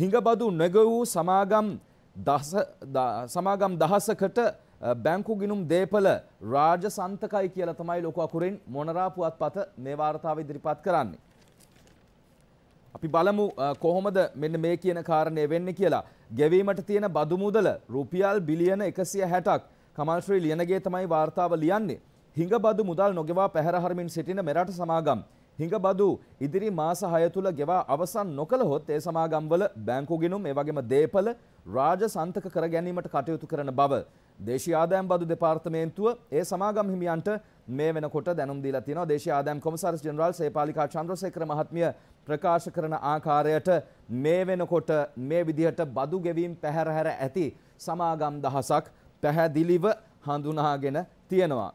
හිඟබදු නැගවූ සමාගම් සමාගම් දහසකට බැංකු ගිනුම් දේපල රාජ සන්තකයි කියල තමයි ලොක අකුරින් මොනරාපුවත් පත මේ වාර්තාව ඉදිරිපත් කරන්නේ. අපි බලමු කොහොමද මෙන්න මේ කියන කාරණය වෙන්න කියලා. ගැවීමට තියෙන බදුමුදල රුපියල් බිලියන එකසිය හැටක් කමල්ශ්‍රී ලියනගේ තමයි වාර්තාව ලියන්නේ. හිඟ බදු මුදල් නොගෙවා පැහැරහරමින් සිටින මෙරට සමාගම්. හිඟබදු ඉදිරි මාස 6 තුල ගෙවා අවසන් නොකළහොත් ඒ සමාගම්වල බැංකු ගිණුම් ඒ වගේම දේපල රාජසන්තක කර ගැනීමට කටයුතු කරන බව දේශීය ආදායම් බදු දෙපාර්තමේන්තුව ඒ සමාගම් හිමියන්ට මේ වෙනකොට දැනුම් දීලා තියෙනවා දේශීය ආදායම් කොමසාරිස් ජෙනරාල් සේපාලිකා චන්ද්‍රසේකර මහත්මිය ප්‍රකාශ කරන ආකාරයට මේ වෙනකොට මේ විදිහට බදු ගෙවීම් පැහැර ඇති සමාගම් දහසක් පැහැදිලිව හඳුනාගෙන තියෙනවා